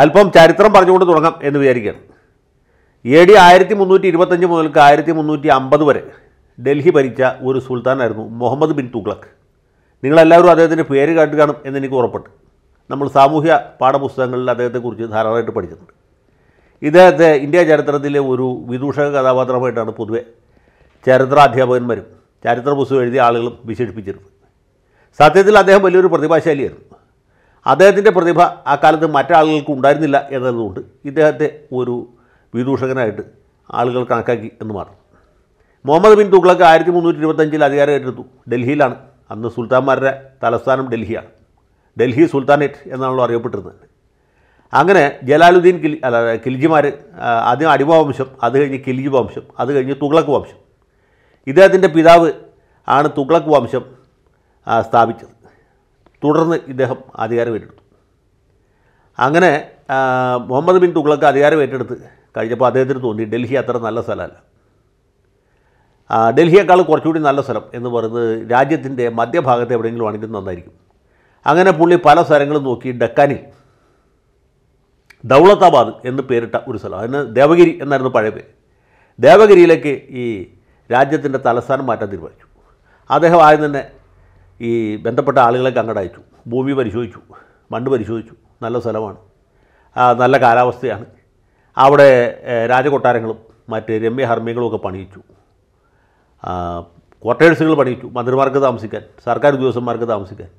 അല്പം ചരിത്രം പറഞ്ഞുകൊണ്ട് തുടങ്ങാം എന്ന് വിചാരിക്കുകയാണ് എ ഡി ആയിരത്തി മുന്നൂറ്റി ഇരുപത്തഞ്ച് മുതൽക്ക് ആയിരത്തി മുന്നൂറ്റി അമ്പത് വരെ ഡൽഹി ഭരിച്ച ഒരു സുൽത്താനായിരുന്നു മുഹമ്മദ് ബിൻ തുഗ്ലക് നിങ്ങളെല്ലാവരും അദ്ദേഹത്തിൻ്റെ പേര് കേട്ട് കാണും എന്ന് എനിക്ക് ഉറപ്പുണ്ട് നമ്മൾ സാമൂഹ്യ പാഠപുസ്തകങ്ങളിൽ അദ്ദേഹത്തെക്കുറിച്ച് ധാരാളമായിട്ട് പഠിച്ചിട്ടുണ്ട് ഇദ്ദേഹത്തെ ഇന്ത്യ ചരിത്രത്തിലെ ഒരു വിദൂഷക കഥാപാത്രമായിട്ടാണ് പൊതുവെ അധ്യാപകന്മാരും ചരിത്ര പുസ്തകം എഴുതിയ ആളുകളും വിശേഷിപ്പിച്ചിരുന്നത് സത്യത്തിൽ അദ്ദേഹം വലിയൊരു പ്രതിഭാശാലിയായിരുന്നു അദ്ദേഹത്തിൻ്റെ പ്രതിഭ ആ കാലത്ത് മറ്റാളുകൾക്ക് ഉണ്ടായിരുന്നില്ല എന്നതുകൊണ്ട് ഇദ്ദേഹത്തെ ഒരു വിദൂഷകനായിട്ട് ആളുകൾ കണക്കാക്കി എന്ന് മാത്രം മുഹമ്മദ് ബിൻ തുഗ്ലക്ക് ആയിരത്തി മുന്നൂറ്റി ഇരുപത്തഞ്ചിൽ അധികാരം ഏറ്റെടുത്തു ഡൽഹിയിലാണ് അന്ന് സുൽത്താൻമാരുടെ തലസ്ഥാനം ഡൽഹിയാണ് ഡൽഹി സുൽത്താനേറ്റ് എന്നാണല്ലോ അറിയപ്പെട്ടിരുന്നത് അങ്ങനെ ജലാലുദ്ദീൻ കിൽ അല്ല കിൽജിമാർ ആദ്യം അടിമ വംശം അത് കഴിഞ്ഞ് കിൽജി വംശം അത് കഴിഞ്ഞ് തുഗ്ലക്ക് വംശം ഇദ്ദേഹത്തിൻ്റെ പിതാവ് ആണ് തുഗ്ലക്ക് വംശം സ്ഥാപിച്ചത് തുടർന്ന് ഇദ്ദേഹം അധികാരം ഏറ്റെടുത്തു അങ്ങനെ മുഹമ്മദ് ബിൻ തുഗ്ലക്ക് അധികാരം ഏറ്റെടുത്ത് കഴിഞ്ഞപ്പോൾ അദ്ദേഹത്തിന് തോന്നി ഡൽഹി അത്ര നല്ല സ്ഥലമല്ല ഡൽഹിയേക്കാൾ കുറച്ചുകൂടി നല്ല സ്ഥലം എന്ന് പറയുന്നത് രാജ്യത്തിൻ്റെ മധ്യഭാഗത്ത് എവിടെയെങ്കിലും ആണെങ്കിലും നന്നായിരിക്കും അങ്ങനെ പുള്ളി പല സ്ഥലങ്ങളും നോക്കി ഡക്കാനിൽ ദൗളത്താബാദ് എന്ന് പേരിട്ട ഒരു സ്ഥലം അതിന് ദേവഗിരി എന്നായിരുന്നു പഴയ പേര് ദേവഗിരിയിലേക്ക് ഈ രാജ്യത്തിൻ്റെ തലസ്ഥാനം മാറ്റാൻ തീരുമാനിച്ചു അദ്ദേഹം ആദ്യം തന്നെ ഈ ബന്ധപ്പെട്ട ആളുകളൊക്കെ അങ്ങോട്ട് അയച്ചു ഭൂമി പരിശോധിച്ചു മണ്ണ് പരിശോധിച്ചു നല്ല സ്ഥലമാണ് നല്ല കാലാവസ്ഥയാണ് അവിടെ രാജകൊട്ടാരങ്ങളും മറ്റ് രമ്യ ഒക്കെ പണിയിച്ചു ക്വാർട്ടേഴ്സുകൾ പണിയിച്ചു മന്ത്രിമാർക്ക് താമസിക്കാൻ സർക്കാർ ഉദ്യോഗസ്ഥന്മാർക്ക് താമസിക്കാൻ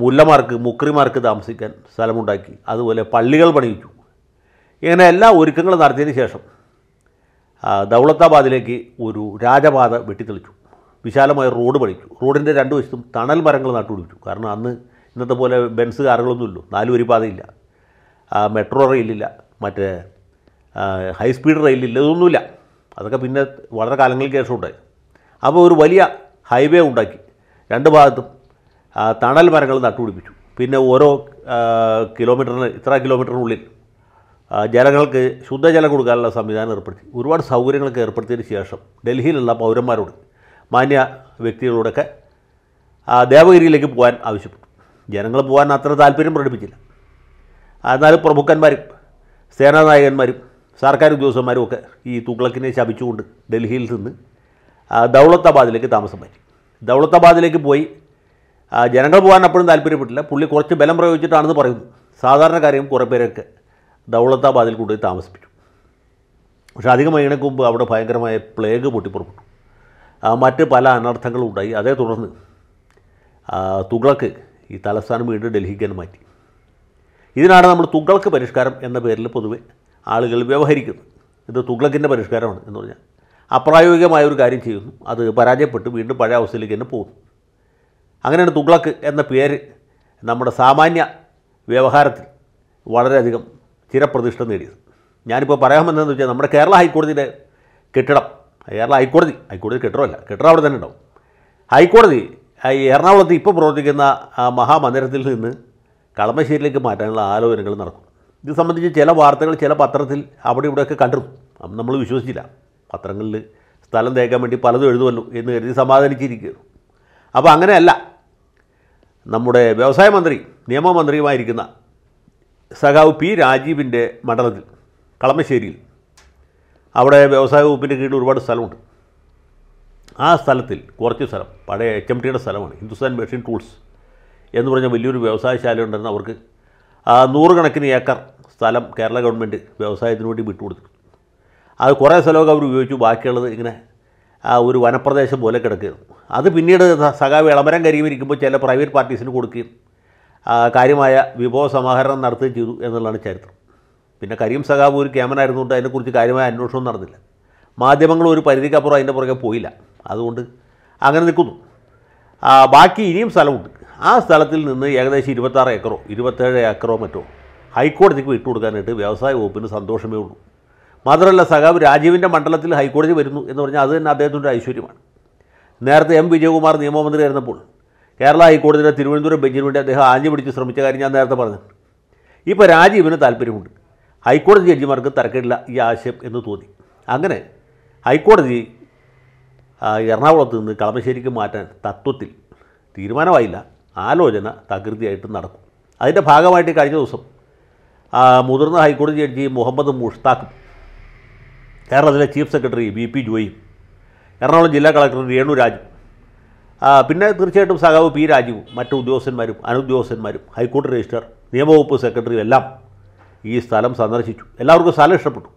മുല്ലമാർക്ക് മുക്രിമാർക്ക് താമസിക്കാൻ സ്ഥലമുണ്ടാക്കി അതുപോലെ പള്ളികൾ പണിയിച്ചു ഇങ്ങനെ എല്ലാ ഒരുക്കങ്ങളും നടത്തിയതിന് ശേഷം ദൗളത്താബാദിലേക്ക് ഒരു രാജപാത വെട്ടിത്തെളിച്ചു വിശാലമായ റോഡ് പണിച്ചു റോഡിൻ്റെ രണ്ട് വശത്തും തണൽ മരങ്ങൾ നട്ടുപിടിപ്പിച്ചു കാരണം അന്ന് ഇന്നത്തെ പോലെ ബെൻസ് കാറുകളൊന്നുമില്ല നാല് വരി പാതയില്ല മെട്രോ റെയിലില്ല മറ്റേ ഹൈസ്പീഡ് റെയിലില്ല ഇതൊന്നുമില്ല അതൊക്കെ പിന്നെ വളരെ കാലങ്ങൾക്ക് ശേഷം ഉണ്ടായി അപ്പോൾ ഒരു വലിയ ഹൈവേ ഉണ്ടാക്കി രണ്ട് ഭാഗത്തും തണൽ മരങ്ങൾ നട്ടുപിടിപ്പിച്ചു പിന്നെ ഓരോ കിലോമീറ്ററിന് ഇത്ര കിലോമീറ്ററിനുള്ളിൽ ജനങ്ങൾക്ക് ശുദ്ധജലം കൊടുക്കാനുള്ള സംവിധാനം ഏർപ്പെടുത്തി ഒരുപാട് സൗകര്യങ്ങളൊക്കെ ഏർപ്പെടുത്തിയതിന് ശേഷം ഡൽഹിയിലുള്ള പൗരന്മാരോട് മാന്യ വ്യക്തികളോടൊക്കെ ദേവഗിരിയിലേക്ക് പോകാൻ ആവശ്യപ്പെട്ടു ജനങ്ങൾ പോകാൻ അത്ര താല്പര്യം പ്രകടിപ്പിച്ചില്ല എന്നാലും പ്രമുഖന്മാരും സേനാനായകന്മാരും സർക്കാർ ഉദ്യോഗസ്ഥന്മാരും ഒക്കെ ഈ തുഗ്ലക്കിനെ ശപിച്ചുകൊണ്ട് ഡൽഹിയിൽ നിന്ന് ദൗളത്താബാദിലേക്ക് താമസം മാറ്റി ദൗളത്താബാദിലേക്ക് പോയി ജനങ്ങൾ പോകാൻ അപ്പോഴും താല്പര്യപ്പെട്ടില്ല പുള്ളി കുറച്ച് ബലം പ്രയോഗിച്ചിട്ടാണെന്ന് പറയുന്നു സാധാരണക്കാരെയും കുറേ പേരൊക്കെ ദൗളത്താബാദിൽ കൊണ്ടുപോയി താമസിപ്പിച്ചു പക്ഷേ അധികം വൈകണക്ക് മുമ്പ് അവിടെ ഭയങ്കരമായ പ്ലേഗ് പൊട്ടിപ്പുറപ്പെട്ടു മറ്റ് പല അനർത്ഥങ്ങളും ഉണ്ടായി അതേ തുടർന്ന് തുകൾക്ക് ഈ തലസ്ഥാനം വീണ്ടും ഡൽഹിക്ക് തന്നെ മാറ്റി ഇതിനാണ് നമ്മൾ തുകൾക്ക് പരിഷ്കാരം എന്ന പേരിൽ പൊതുവെ ആളുകൾ വ്യവഹരിക്കുന്നത് ഇത് തുഗ്ലക്കിൻ്റെ പരിഷ്കാരമാണ് എന്ന് പറഞ്ഞാൽ അപ്രായോഗികമായ ഒരു കാര്യം ചെയ്യുന്നു അത് പരാജയപ്പെട്ട് വീണ്ടും പഴയ അവസ്ഥയിലേക്ക് തന്നെ പോകുന്നു അങ്ങനെയാണ് തുഗ്ലക്ക് എന്ന പേര് നമ്മുടെ സാമാന്യ വ്യവഹാരത്തിൽ വളരെയധികം ചിരപ്രതിഷ്ഠ നേടിയത് ഞാനിപ്പോൾ പറയാമെന്നു വെച്ചാൽ നമ്മുടെ കേരള ഹൈക്കോടതിയുടെ കെട്ടിടം കേരള ഹൈക്കോടതി ഹൈക്കോടതി കെട്ടിടമല്ല കെട്ടിടം അവിടെ തന്നെ ഉണ്ടാവും ഹൈക്കോടതി ഈ എറണാകുളത്ത് ഇപ്പോൾ പ്രവർത്തിക്കുന്ന മഹാമന്ദിരത്തിൽ നിന്ന് കളമശ്ശേരിയിലേക്ക് മാറ്റാനുള്ള ആലോചനകൾ നടക്കും ഇത് സംബന്ധിച്ച് ചില വാർത്തകൾ ചില പത്രത്തിൽ അവിടെ ഇവിടെയൊക്കെ കണ്ടിരുന്നു അപ്പം നമ്മൾ വിശ്വസിച്ചില്ല പത്രങ്ങളിൽ സ്ഥലം തേക്കാൻ വേണ്ടി പലതും എഴുതുമല്ലോ എന്ന് കരുതി സമാധാനിച്ചിരിക്കുന്നു അപ്പോൾ അങ്ങനെയല്ല നമ്മുടെ വ്യവസായ മന്ത്രി നിയമമന്ത്രിയുമായിരിക്കുന്ന സഖാവ് പി രാജീവിൻ്റെ മണ്ഡലത്തിൽ കളമശ്ശേരിയിൽ അവിടെ വ്യവസായ വകുപ്പിൻ്റെ കീഴിൽ ഒരുപാട് സ്ഥലമുണ്ട് ആ സ്ഥലത്തിൽ കുറച്ച് സ്ഥലം പഴയ എച്ച് എം ടിയുടെ സ്ഥലമാണ് ഹിന്ദുസ്ഥാൻ മെഷീൻ ടൂൾസ് എന്ന് പറഞ്ഞ വലിയൊരു വ്യവസായശാല ഉണ്ടെന്ന് അവർക്ക് നൂറുകണക്കിന് ഏക്കർ സ്ഥലം കേരള ഗവൺമെൻറ് വ്യവസായത്തിന് വേണ്ടി വിട്ടുകൊടുത്തു അത് കുറേ സ്ഥലമൊക്കെ അവർ ഉപയോഗിച്ചു ബാക്കിയുള്ളത് ഇങ്ങനെ ഒരു വനപ്രദേശം പോലെ കിടക്കുകയും അത് പിന്നീട് സഖാ വിളംബരം കരുവിയിരിക്കുമ്പോൾ ചില പ്രൈവറ്റ് പാർട്ടീസിന് കൊടുക്കുകയും കാര്യമായ വിഭവ സമാഹരണം നടത്തുകയും ചെയ്തു എന്നുള്ളതാണ് ചരിത്രം പിന്നെ കരീം സഖാബ് ഒരു ക്യാമറ ആയിരുന്നുകൊണ്ട് അതിനെക്കുറിച്ച് കാര്യമായ അന്വേഷണം നടന്നില്ല മാധ്യമങ്ങൾ ഒരു പരിധിക്കപ്പുറം അതിൻ്റെ പുറകെ പോയില്ല അതുകൊണ്ട് അങ്ങനെ നിൽക്കുന്നു ബാക്കി ഇനിയും സ്ഥലമുണ്ട് ആ സ്ഥലത്തിൽ നിന്ന് ഏകദേശം ഇരുപത്താറ് ഏക്കറോ ഇരുപത്തേഴ് ഏക്കറോ മറ്റോ ഹൈക്കോടതിക്ക് വിട്ടുകൊടുക്കാനായിട്ട് വ്യവസായ വകുപ്പിന് സന്തോഷമേ ഉള്ളൂ മാത്രമല്ല സഖാവ് രാജീവിൻ്റെ മണ്ഡലത്തിൽ ഹൈക്കോടതി വരുന്നു എന്ന് പറഞ്ഞാൽ അത് തന്നെ അദ്ദേഹത്തിൻ്റെ ഐശ്വര്യമാണ് നേരത്തെ എം വിജയകുമാർ ആയിരുന്നപ്പോൾ കേരള ഹൈക്കോടതിയുടെ തിരുവനന്തപുരം ബെഞ്ചിന് വേണ്ടി അദ്ദേഹം ആഞ്ഞു പിടിച്ച് ശ്രമിച്ച കാര്യം ഞാൻ നേരത്തെ പറഞ്ഞിട്ടുണ്ട് ഇപ്പോൾ രാജീവിന് താല്പര്യമുണ്ട് ഹൈക്കോടതി ജഡ്ജിമാർക്ക് തിരക്കേടില്ല ഈ ആശയം എന്ന് തോന്നി അങ്ങനെ ഹൈക്കോടതി എറണാകുളത്ത് നിന്ന് കളമശ്ശേരിക്ക് മാറ്റാൻ തത്വത്തിൽ തീരുമാനമായില്ല ആലോചന തകൃതിയായിട്ട് നടക്കും അതിൻ്റെ ഭാഗമായിട്ട് കഴിഞ്ഞ ദിവസം മുതിർന്ന ഹൈക്കോടതി ജഡ്ജി മുഹമ്മദ് മുഷ്താഖും കേരളത്തിലെ ചീഫ് സെക്രട്ടറി വി പി ജോയും എറണാകുളം ജില്ലാ കളക്ടർ രേണു രാജും പിന്നെ തീർച്ചയായിട്ടും സഖാവ് പി രാജുവും മറ്റു ഉദ്യോഗസ്ഥന്മാരും അനുദ്യോഗസ്ഥന്മാരും ഹൈക്കോടതി രജിസ്ട്രാർ നിയമവകുപ്പ് സെക്രട്ടറിയും എല്ലാം ഈ സ്ഥലം സന്ദർശിച്ചു എല്ലാവർക്കും സ്ഥലം ഇഷ്ടപ്പെട്ടു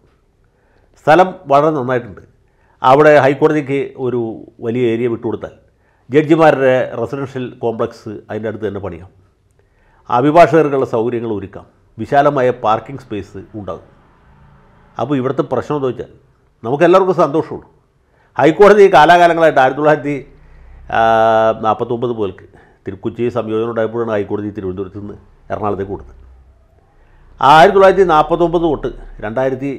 സ്ഥലം വളരെ നന്നായിട്ടുണ്ട് അവിടെ ഹൈക്കോടതിക്ക് ഒരു വലിയ ഏരിയ വിട്ടുകൊടുത്താൽ ജഡ്ജിമാരുടെ റെസിഡൻഷ്യൽ കോംപ്ലക്സ് അതിൻ്റെ അടുത്ത് തന്നെ പണിയാം അഭിഭാഷകർക്കുള്ള സൗകര്യങ്ങൾ ഒരുക്കാം വിശാലമായ പാർക്കിംഗ് സ്പേസ് ഉണ്ടാകും അപ്പോൾ ഇവിടുത്തെ പ്രശ്നം എന്ന് വെച്ചാൽ നമുക്കെല്ലാവർക്കും സന്തോഷമുള്ളൂ ഹൈക്കോടതി കാലാകാലങ്ങളായിട്ട് ആയിരത്തി തൊള്ളായിരത്തി നാൽപ്പത്തൊമ്പത് മുതൽക്ക് തിരുക്കൊച്ചി സംയോജനം ഉണ്ടായപ്പോഴാണ് ഹൈക്കോടതി തിരുവനന്തപുരത്ത് നിന്ന് എറണാകുളത്തേക്ക് കൊടുത്തത് ആയിരത്തി തൊള്ളായിരത്തി നാൽപ്പത്തൊമ്പത് തൊട്ട് രണ്ടായിരത്തി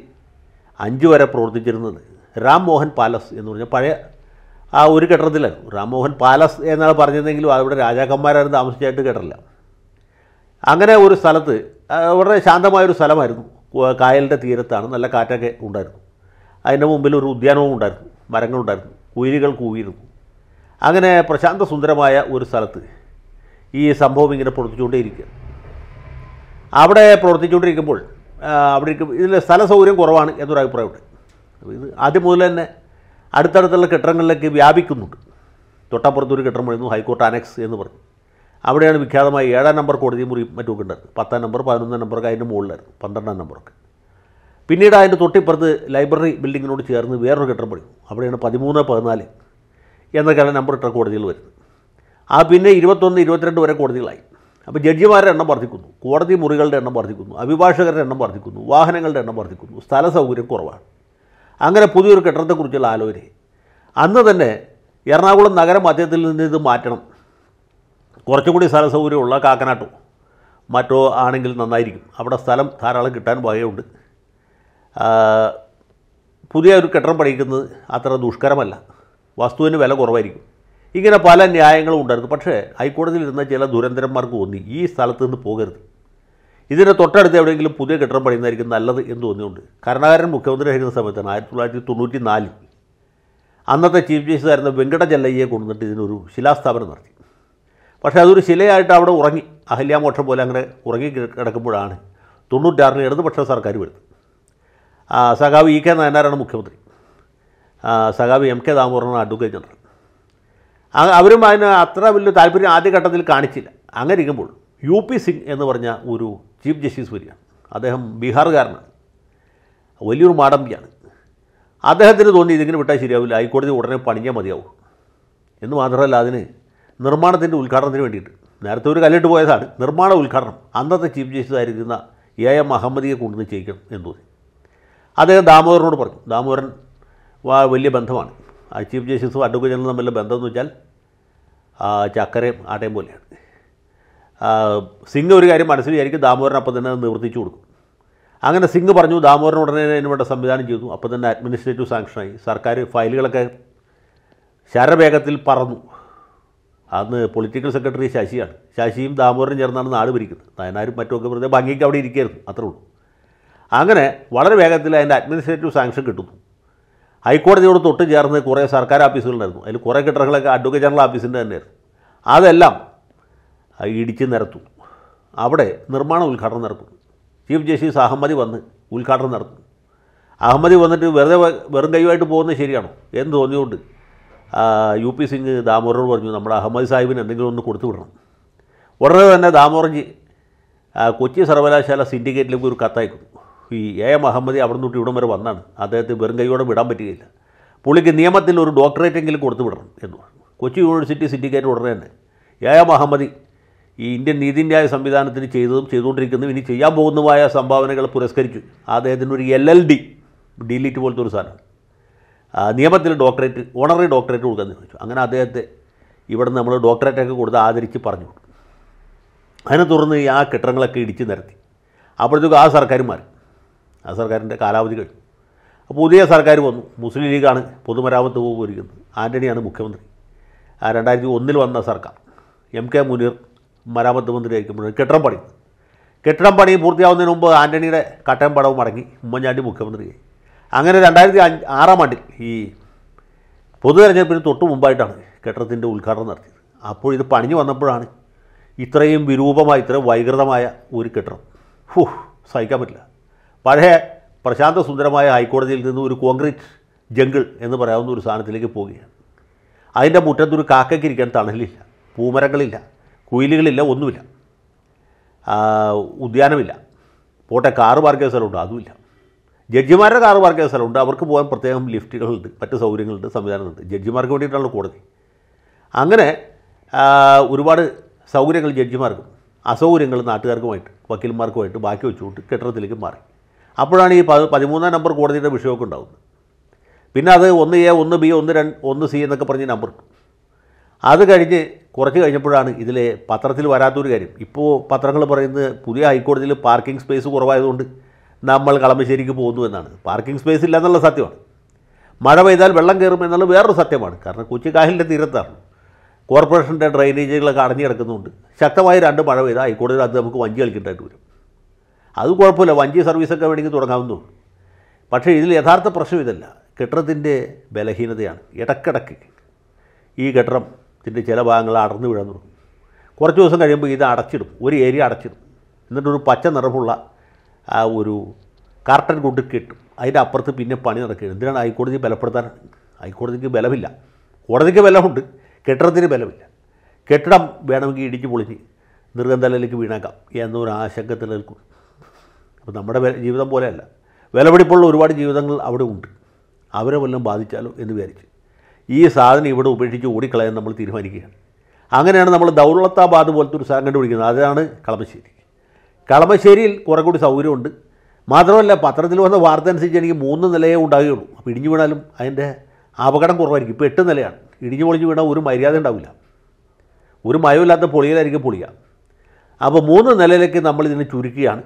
അഞ്ച് വരെ പ്രവർത്തിച്ചിരുന്നത് റാം മോഹൻ പാലസ് എന്ന് പറഞ്ഞാൽ പഴയ ആ ഒരു കെട്ടിടത്തിലായിരുന്നു റാം മോഹൻ പാലസ് എന്നാണ് പറഞ്ഞതെങ്കിലും അവിടെ രാജാക്കന്മാരായിരുന്നു താമസിച്ചായിട്ട് കെട്ടില്ല അങ്ങനെ ഒരു സ്ഥലത്ത് വളരെ ശാന്തമായൊരു സ്ഥലമായിരുന്നു കായലിൻ്റെ തീരത്താണ് നല്ല കാറ്റൊക്കെ ഉണ്ടായിരുന്നു അതിൻ്റെ മുമ്പിൽ ഒരു ഉദ്യാനവും ഉണ്ടായിരുന്നു മരങ്ങളുണ്ടായിരുന്നു കുയിലുകൾ കൂവിയിരുന്നു അങ്ങനെ പ്രശാന്ത സുന്ദരമായ ഒരു സ്ഥലത്ത് ഈ സംഭവം ഇങ്ങനെ പൊളിച്ചുകൊണ്ടേയിരിക്കുക അവിടെ പ്രവർത്തിച്ചുകൊണ്ടിരിക്കുമ്പോൾ അവിടെ ഇതിൽ സ്ഥല സൗകര്യം കുറവാണ് എന്നൊരു അഭിപ്രായമുണ്ട് അപ്പോൾ ഇത് ആദ്യം മുതൽ തന്നെ അടുത്തടുത്തുള്ള കെട്ടിടങ്ങളിലേക്ക് വ്യാപിക്കുന്നുണ്ട് തൊട്ടപ്പുറത്തൊരു കെട്ടിടം പണിയുന്നു ഹൈക്കോർട്ട് അനക്സ് എന്ന് പറഞ്ഞു അവിടെയാണ് വിഖ്യാതമായ ഏഴാം നമ്പർ കോടതി മുറി മറ്റുമൊക്കെ ഉണ്ടായിരുന്നു പത്താം നമ്പർ പതിനൊന്നാം നമ്പറൊക്കെ അതിൻ്റെ മുകളിലായിരുന്നു പന്ത്രണ്ടാം നമ്പറൊക്കെ പിന്നീട് അതിൻ്റെ തൊട്ടിപ്പുറത്ത് ലൈബ്രറി ബിൽഡിങ്ങിനോട് ചേർന്ന് വേറൊരു കെട്ടിടം പണിയും അവിടെയാണ് പതിമൂന്ന് പതിനാല് എന്നൊക്കെയാണ് നമ്പർ ഇട്ട കോടതികൾ വരുന്നത് ആ പിന്നെ ഇരുപത്തൊന്ന് ഇരുപത്തിരണ്ട് വരെ കോടതികളായി അപ്പോൾ ജഡ്ജിമാരുടെ എണ്ണം വർദ്ധിക്കുന്നു കോടതി മുറികളുടെ എണ്ണം വർദ്ധിക്കുന്നു അഭിഭാഷകരുടെ എണ്ണം വർദ്ധിക്കുന്നു വാഹനങ്ങളുടെ എണ്ണം വർദ്ധിക്കുന്നു സ്ഥല സൗകര്യം കുറവാണ് അങ്ങനെ പുതിയൊരു കെട്ടിടത്തെക്കുറിച്ചുള്ള ആലോചന അന്ന് തന്നെ എറണാകുളം നഗരം മധ്യത്തിൽ നിന്ന് ഇത് മാറ്റണം കുറച്ചും കൂടി സ്ഥല സൗകര്യമുള്ള കാക്കനാട്ടോ മറ്റോ ആണെങ്കിൽ നന്നായിരിക്കും അവിടെ സ്ഥലം ധാരാളം കിട്ടാൻ ഭയമുണ്ട് പുതിയ ഒരു കെട്ടിടം പണിയിക്കുന്നത് അത്ര ദുഷ്കരമല്ല വസ്തുവിന് വില കുറവായിരിക്കും ഇങ്ങനെ പല ന്യായങ്ങളും ഉണ്ടായിരുന്നു പക്ഷേ ഇരുന്ന ചില ദുരന്തരന്മാർക്ക് തോന്നി ഈ സ്ഥലത്ത് നിന്ന് പോകരുത് ഇതിൻ്റെ തൊട്ടടുത്ത് എവിടെയെങ്കിലും പുതിയ കെട്ടിടം പണിയുന്നതായിരിക്കും നല്ലത് എന്ന് തോന്നിയുണ്ട് കരുണാകരൻ ആയിരുന്ന സമയത്താണ് ആയിരത്തി തൊള്ളായിരത്തി തൊണ്ണൂറ്റി നാലിൽ അന്നത്തെ ചീഫ് ജസ്റ്റിസായിരുന്ന വെങ്കട ചെല്ലയ്യെ കൊണ്ടുവന്നിട്ട് ഇതിനൊരു ശിലാസ്ഥാപനം നടത്തി പക്ഷേ അതൊരു ശിലയായിട്ട് അവിടെ ഉറങ്ങി അഹല്യാമോക്ഷം പോലെ അങ്ങനെ ഉറങ്ങി കിടക്കുമ്പോഴാണ് തൊണ്ണൂറ്റാറിന് ഇടതുപക്ഷ സർക്കാർ വരുന്നത് സഖാവ് ഇ കെ നയനാരാണ് മുഖ്യമന്ത്രി സഖാവ് എം കെ ദാമോദരനാണ് അഡ്വക്കേറ്റ് ജനറൽ അവരും അതിന് അത്ര വലിയ താല്പര്യം ആദ്യഘട്ടത്തിൽ കാണിച്ചില്ല അങ്ങനെ ഇരിക്കുമ്പോൾ യു പി സിംഗ് എന്ന് പറഞ്ഞ ഒരു ചീഫ് ജസ്റ്റിസ് വരികയാണ് അദ്ദേഹം ബീഹാറുകാരനാണ് വലിയൊരു മാടമ്പിയാണ് അദ്ദേഹത്തിന് തോന്നി ഇതിങ്ങനെ വിട്ടാൽ ശരിയാവില്ല ഹൈക്കോടതി ഉടനെ പണിഞ്ഞാൽ മതിയാവും എന്ന് മാത്രമല്ല അതിന് നിർമ്മാണത്തിൻ്റെ ഉദ്ഘാടനത്തിന് വേണ്ടിയിട്ട് നേരത്തെ ഒരു കല്ലിട്ട് പോയതാണ് നിർമ്മാണ ഉദ്ഘാടനം അന്നത്തെ ചീഫ് ആയിരിക്കുന്ന എ എം അഹമ്മദിയെ കൊണ്ടുവന്ന് ചെയ്യിക്കണം എന്ന് തോന്നി അദ്ദേഹം ദാമോദരനോട് പറഞ്ഞു ദാമോദരൻ വലിയ ബന്ധമാണ് ചീഫ് ജസ്റ്റിസും അഡ്വക്കേറ്റ് ജനറലും തമ്മിലുള്ള ബന്ധം എന്ന് വെച്ചാൽ ചക്കരയും ആട്ടയും പോലെയാണ് സിംഗ് ഒരു കാര്യം മനസ്സിൽ വിചാരിക്കും ദാമോദരനപ്പം തന്നെ നിവർത്തിച്ചു കൊടുക്കും അങ്ങനെ സിംഗ് പറഞ്ഞു ദാമോദരൻ ഉടനെ അതിന് വേണ്ട സംവിധാനം ചെയ്തു അപ്പോൾ തന്നെ അഡ്മിനിസ്ട്രേറ്റീവ് സാങ്ഷനായി സർക്കാർ ഫയലുകളൊക്കെ ശരവേഗത്തിൽ പറന്നു അന്ന് പൊളിറ്റിക്കൽ സെക്രട്ടറി ശശിയാണ് ശശിയും ദാമോദരനും ചേർന്നാണ് നാട് ഭരിക്കുന്നത് നയനാരും മറ്റുമൊക്കെ വെറുതെ ഭംഗിക്ക് അവിടെ ഇരിക്കുകയായിരുന്നു അത്രേ ഉള്ളൂ അങ്ങനെ വളരെ വേഗത്തിൽ അതിൻ്റെ അഡ്മിനിസ്ട്രേറ്റീവ് സാങ്ഷൻ കിട്ടുന്നു ഹൈക്കോടതിയോട് തൊട്ട് ചേർന്ന് കുറേ സർക്കാർ ഓഫീസുകളുണ്ടായിരുന്നു അതിൽ കുറേ കെട്ടിടങ്ങളൊക്കെ അഡ്വക്കേറ്റ് ജനറൽ ഓഫീസിൻ്റെ തന്നെയായിരുന്നു അതെല്ലാം ഇടിച്ച് നിരത്തും അവിടെ നിർമ്മാണ ഉദ്ഘാടനം നടക്കും ചീഫ് ജസ്റ്റിസ് അഹമ്മദി വന്ന് ഉദ്ഘാടനം നടത്തും അഹമ്മദി വന്നിട്ട് വെറുതെ വെറും കൈവായിട്ട് പോകുന്നത് ശരിയാണോ എന്ന് തോന്നിയുകൊണ്ട് യു പി സിംഗ് ദാമോറിനോട് പറഞ്ഞു നമ്മുടെ അഹമ്മദ് സാഹിബിന് എന്തെങ്കിലും ഒന്ന് കൊടുത്തു വിടണം ഉടനെ തന്നെ ദാമോറഞ്ചി കൊച്ചി സർവകലാശാല സിൻഡിക്കേറ്റിലേക്ക് ഒരു കത്തയക്കും ഈ എ എം അഹമ്മദി അവിടെ നിന്നിട്ട് ഇവിടം വരെ വന്നാണ് അദ്ദേഹത്തെ വെറും കൈയോടെ വിടാൻ പറ്റുകയില്ല പുള്ളിക്ക് നിയമത്തിൽ ഒരു ഡോക്ടറേറ്റ് എങ്കിലും കൊടുത്തു വിടണം എന്ന് പറഞ്ഞു കൊച്ചി യൂണിവേഴ്സിറ്റി സിൻഡിക്കേറ്റ് ഉടനെ തന്നെ എ എം അഹമ്മദി ഈ ഇന്ത്യൻ നീതിന്യായ സംവിധാനത്തിന് ചെയ്തതും ചെയ്തുകൊണ്ടിരിക്കുന്നതും ഇനി ചെയ്യാൻ പോകുന്നതുമായ സംഭാവനകൾ പുരസ്കരിച്ചു അദ്ദേഹത്തിന് ഒരു എൽ എൽ ഡി ഡിലീറ്റ് പോലത്തെ ഒരു സാധനം നിയമത്തിൽ ഡോക്ടറേറ്റ് ഓണറി ഡോക്ടറേറ്റ് കൊടുക്കാൻ ചോദിച്ചു അങ്ങനെ അദ്ദേഹത്തെ ഇവിടെ നമ്മൾ ഡോക്ടറേറ്റൊക്കെ കൊടുത്ത് ആദരിച്ച് പറഞ്ഞു അതിനെ തുടർന്ന് ആ കെട്ടിടങ്ങളൊക്കെ ഇടിച്ച് നിരത്തി അപ്പോഴത്തേക്കും ആ സർക്കാർ മാറി ആ സർക്കാരിൻ്റെ കാലാവധി കഴിഞ്ഞു അപ്പോൾ പുതിയ സർക്കാർ വന്നു മുസ്ലിം ലീഗാണ് പൊതുമരാമത്ത് വകുപ്പ് ഒരുക്കുന്നത് ആൻ്റണിയാണ് മുഖ്യമന്ത്രി ആ രണ്ടായിരത്തി ഒന്നിൽ വന്ന സർക്കാർ എം കെ മുനീർ മരാമത്ത് മന്ത്രിയായിരിക്കുമ്പോഴാണ് കെട്ടിടം പണി കെട്ടിടം പണി പൂർത്തിയാവുന്നതിന് മുമ്പ് ആൻ്റണിയുടെ കട്ടയം പടവും മടങ്ങി ഉമ്മൻചാണ്ടി മുഖ്യമന്ത്രിയായി അങ്ങനെ രണ്ടായിരത്തി അഞ്ച് ആറാം ആണ്ടിൽ ഈ പൊതു തെരഞ്ഞെടുപ്പിന് തൊട്ട് മുമ്പായിട്ടാണ് കെട്ടിടത്തിൻ്റെ ഉദ്ഘാടനം നടത്തിയത് അപ്പോൾ ഇത് പണിഞ്ഞു വന്നപ്പോഴാണ് ഇത്രയും വിരൂപമായ ഇത്രയും വൈകൃതമായ ഒരു കെട്ടിടം ഹൂ സഹിക്കാൻ പറ്റില്ല പഴയ പ്രശാന്ത സുന്ദരമായ ഹൈക്കോടതിയിൽ നിന്ന് ഒരു കോൺക്രീറ്റ് ജംഗിൾ എന്ന് പറയാവുന്ന ഒരു സ്ഥാനത്തിലേക്ക് പോവുകയാണ് അതിൻ്റെ മുറ്റത്തൊരു കാക്കയ്ക്കിരിക്കാൻ തണലില്ല പൂമരങ്ങളില്ല കുയിലുകളില്ല ഒന്നുമില്ല ഉദ്യാനമില്ല പോട്ടെ കാറ് പാർക്ക് ചെയ്ത സ്ഥലമുണ്ട് അതുമില്ല ജഡ്ജിമാരുടെ കാറ് പാർക്ക് ചെയ്ത സ്ഥലമുണ്ട് അവർക്ക് പോകാൻ പ്രത്യേകം ലിഫ്റ്റുകളുണ്ട് മറ്റ് സൗകര്യങ്ങളുണ്ട് സംവിധാനമുണ്ട് ജഡ്ജിമാർക്ക് വേണ്ടിയിട്ടാണല്ലോ കോടതി അങ്ങനെ ഒരുപാട് സൗകര്യങ്ങൾ ജഡ്ജിമാർക്കും അസൗകര്യങ്ങൾ നാട്ടുകാർക്കുമായിട്ട് വക്കീൽമാർക്കുമായിട്ട് ബാക്കി വെച്ചുകൊണ്ട് കെട്ടിടത്തിലേക്ക് മാറി അപ്പോഴാണ് ഈ പതിമൂന്നാം നമ്പർ കോടതിയുടെ വിഷയമൊക്കെ ഉണ്ടാകുന്നത് പിന്നെ അത് ഒന്ന് എ ഒന്ന് ബി ഒന്ന് രണ്ട് ഒന്ന് സി എന്നൊക്കെ പറഞ്ഞ് നമ്പർ കിട്ടും അത് കഴിഞ്ഞ് കുറച്ച് കഴിഞ്ഞപ്പോഴാണ് ഇതിലെ പത്രത്തിൽ വരാത്തൊരു കാര്യം ഇപ്പോൾ പത്രങ്ങൾ പറയുന്നത് പുതിയ ഹൈക്കോടതിയിൽ പാർക്കിംഗ് സ്പേസ് കുറവായതുകൊണ്ട് നമ്മൾ കളമശ്ശേരിക്ക് പോകുന്നു എന്നാണ് പാർക്കിംഗ് സ്പേസ് ഇല്ല എന്നുള്ള സത്യമാണ് മഴ പെയ്താൽ വെള്ളം കയറും എന്നുള്ളത് വേറൊരു സത്യമാണ് കാരണം കൊച്ചി തീരത്താണ് കോർപ്പറേഷൻ്റെ ഡ്രൈനേജുകളൊക്കെ അടഞ്ഞു കിടക്കുന്നുണ്ട് ശക്തമായ രണ്ട് മഴ പെയ്താൽ ഹൈക്കോടതിയിൽ അത് നമുക്ക് വഞ്ചി കളിക്കേണ്ടതായിട്ട് വരും അത് കുഴപ്പമില്ല വഞ്ചി സർവീസൊക്കെ വേണമെങ്കിൽ തുടങ്ങാവുന്നു പക്ഷേ ഇതിൽ യഥാർത്ഥ പ്രശ്നം ഇതല്ല കെട്ടിടത്തിൻ്റെ ബലഹീനതയാണ് ഇടക്കിടക്ക് ഈ കെട്ടിടത്തിൻ്റെ ചില ഭാഗങ്ങൾ അടർന്നു വീഴാൻ തുടങ്ങും കുറച്ച് ദിവസം കഴിയുമ്പോൾ ഇത് അടച്ചിടും ഒരു ഏരിയ അടച്ചിടും എന്നിട്ടൊരു പച്ച നിറമുള്ള ആ ഒരു കാർട്ടൺ കൊണ്ട് കെട്ടും അതിൻ്റെ അപ്പുറത്ത് പിന്നെ പണി നടക്കുക എന്തിനാണ് ഹൈക്കോടതി ബലപ്പെടുത്താൻ ഹൈക്കോടതിക്ക് ബലമില്ല കോടതിക്ക് ബലമുണ്ട് കെട്ടിടത്തിന് ബലമില്ല കെട്ടിടം വേണമെങ്കിൽ ഇടിച്ച് പൊളിഞ്ഞ് നിർഗന്ധലയിലേക്ക് വീണേക്കാം എന്നൊരു ആശങ്ക നിലനിൽക്കും അപ്പോൾ നമ്മുടെ ജീവിതം പോലെയല്ല വിലപിടിപ്പുള്ള ഒരുപാട് ജീവിതങ്ങൾ അവിടെ ഉണ്ട് അവരെ വല്ലതും ബാധിച്ചാലോ എന്ന് വിചാരിച്ച് ഈ സാധനം ഇവിടെ ഉപേക്ഷിച്ച് ഓടിക്കളയാൻ നമ്മൾ തീരുമാനിക്കുകയാണ് അങ്ങനെയാണ് നമ്മൾ ദൗർലത്താബാദ് പോലത്തെ ഒരു സാധനം കണ്ടുപിടിക്കുന്നത് അതാണ് കളമശ്ശേരി കളമശ്ശേരിയിൽ കുറേ കൂടി സൗകര്യമുണ്ട് മാത്രമല്ല പത്രത്തിൽ വന്ന വാർത്ത അനുസരിച്ച് എനിക്ക് മൂന്ന് നിലയേ ഉണ്ടാകുകയുള്ളൂ അപ്പോൾ ഇടിഞ്ഞു വീണാലും അതിൻ്റെ അപകടം കുറവായിരിക്കും ഇപ്പോൾ എട്ട് നിലയാണ് ഇടിഞ്ഞു പൊളിഞ്ഞു വീണാൽ ഒരു മര്യാദ ഉണ്ടാവില്ല ഒരു മയമില്ലാത്ത പൊളിയിലായിരിക്കും പൊളിയാം അപ്പോൾ മൂന്ന് നിലയിലേക്ക് നമ്മൾ ഇതിനെ ചുരുക്കുകയാണ്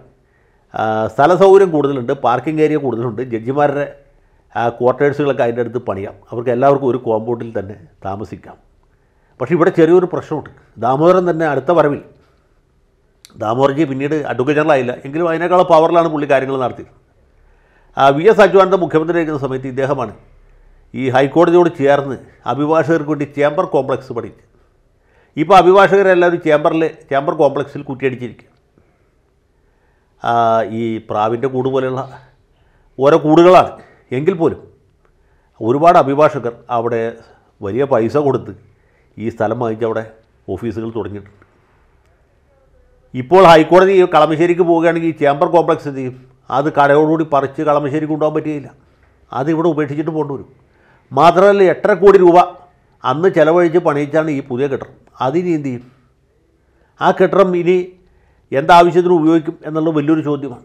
സ്ഥല സൗകര്യം കൂടുതലുണ്ട് പാർക്കിംഗ് ഏരിയ കൂടുതലുണ്ട് ജഡ്ജിമാരുടെ ക്വാർട്ടേഴ്സുകളൊക്കെ അതിൻ്റെ അടുത്ത് പണിയാം അവർക്ക് എല്ലാവർക്കും ഒരു കോമ്പൗണ്ടിൽ തന്നെ താമസിക്കാം പക്ഷേ ഇവിടെ ചെറിയൊരു പ്രശ്നമുണ്ട് ദാമോദരൻ തന്നെ അടുത്ത വരവിൽ ദാമോദർജി പിന്നീട് അഡ്വക്കേറ്റ് ആയില്ല എങ്കിലും അതിനേക്കാളുള്ള പവറിലാണ് പുള്ളി കാര്യങ്ങൾ നടത്തിയത് വി എസ് അജ്വാനന്ദ മുഖ്യമന്ത്രി ആയിരിക്കുന്ന സമയത്ത് ഇദ്ദേഹമാണ് ഈ ഹൈക്കോടതിയോട് ചേർന്ന് അഭിഭാഷകർക്ക് വേണ്ടി ചേംബർ കോംപ്ലക്സ് പണിയിച്ച് ഇപ്പോൾ അഭിഭാഷകരെല്ലാവരും ചേംബറിൽ ചേംബർ കോംപ്ലക്സിൽ കുറ്റിയടിച്ചിരിക്കും ഈ പ്രാവിൻ്റെ കൂട് പോലെയുള്ള ഓരോ കൂടുകളാണ് എങ്കിൽ പോലും ഒരുപാട് അഭിഭാഷകർ അവിടെ വലിയ പൈസ കൊടുത്ത് ഈ സ്ഥലം വാങ്ങിച്ച് അവിടെ ഓഫീസുകൾ തുടങ്ങിയിട്ടുണ്ട് ഇപ്പോൾ ഹൈക്കോടതി കളമശ്ശേരിക്ക് പോവുകയാണെങ്കിൽ ഈ ചേംബർ കോംപ്ലക്സ് എന്ത് ചെയ്യും അത് കടയോടുകൂടി പറിച്ച് കളമശ്ശേരി കൊണ്ടുപോകാൻ പറ്റുകയില്ല അത് ഉപേക്ഷിച്ചിട്ട് പോകേണ്ടി വരും മാത്രമല്ല എട്ടര കോടി രൂപ അന്ന് ചിലവഴിച്ച് പണിയിച്ചാണ് ഈ പുതിയ കെട്ടിടം അതിനി എന്ത് ചെയ്യും ആ കെട്ടിടം ഇനി എന്താവശ്യത്തിന് ഉപയോഗിക്കും എന്നുള്ളത് വലിയൊരു ചോദ്യമാണ്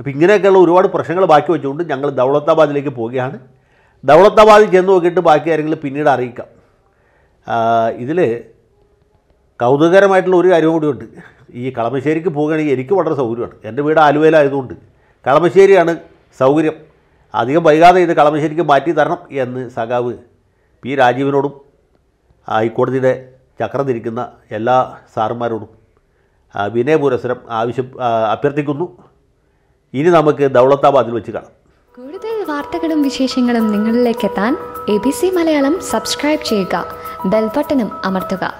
അപ്പോൾ ഇങ്ങനെയൊക്കെയുള്ള ഒരുപാട് പ്രശ്നങ്ങൾ ബാക്കി വെച്ചുകൊണ്ട് ഞങ്ങൾ ദൗളത്താബാദിലേക്ക് പോവുകയാണ് ദൗളത്താബാദിൽ ചെന്ന് നോക്കിയിട്ട് ബാക്കി കാര്യങ്ങൾ പിന്നീട് അറിയിക്കാം ഇതിൽ കൗതുകകരമായിട്ടുള്ള ഒരു കാര്യം ഉണ്ട് ഈ കളമശ്ശേരിക്ക് പോകുകയാണെങ്കിൽ എനിക്ക് വളരെ സൗകര്യമാണ് എൻ്റെ വീട് ആലുവയിലായതുകൊണ്ട് കളമശ്ശേരിയാണ് സൗകര്യം അധികം വൈകാതെ ഇത് കളമശ്ശേരിക്ക് മാറ്റി തരണം എന്ന് സഖാവ് പി രാജീവിനോടും ഹൈക്കോടതിയുടെ ചക്രം തിരിക്കുന്ന എല്ലാ സാറുമാരോടും വിനയപുരസരം ആവശ്യം അഭ്യർത്ഥിക്കുന്നു ഇനി നമുക്ക് ദൗളത്താബാദിൽ വെച്ച് കാണാം കൂടുതൽ വാർത്തകളും വിശേഷങ്ങളും നിങ്ങളിലേക്ക് എത്താൻ A B C Malayalam subscribe ചെയ്യുക ബെൽബട്ടനും അമർത്തുക